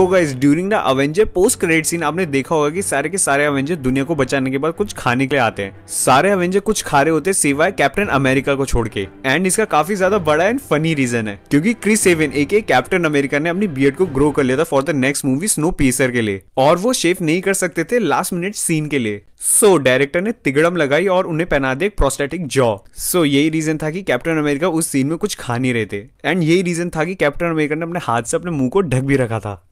तो guys during the Avenger post credit scene आपने देखा होगा कि सारे के सारे अवेंजर दुनिया को बचाने के बाद कुछ खाने के लिए आते हैं सारे अवेंजर कुछ खा रहे होते सिवाय कैप्टन अमेरिका को छोड़ के एंड इसका काफी ज्यादा बड़ा एंड फनी रीजन है क्योंकि क्रिस एवन एक कैप्टन अमेरिका ने अपनी बियड को ग्रो कर लिया था for the next movie Snowpiercer के लिए और वो शेव नहीं कर सकते थे लास्ट मिनट सीन के लिए सो so, डायरेक्टर ने तिगड़म लगाई और उन्हें पहना दिया प्रोस्टेटिक जॉ सो यही रीजन था कि कैप्टन अमेरिका उस सीन में कुछ खा नहीं रहे थे एंड यही रीजन था कि कैप्टन अमेरिका ने अपने हाथ से अपने मुंह को ढक भी रखा था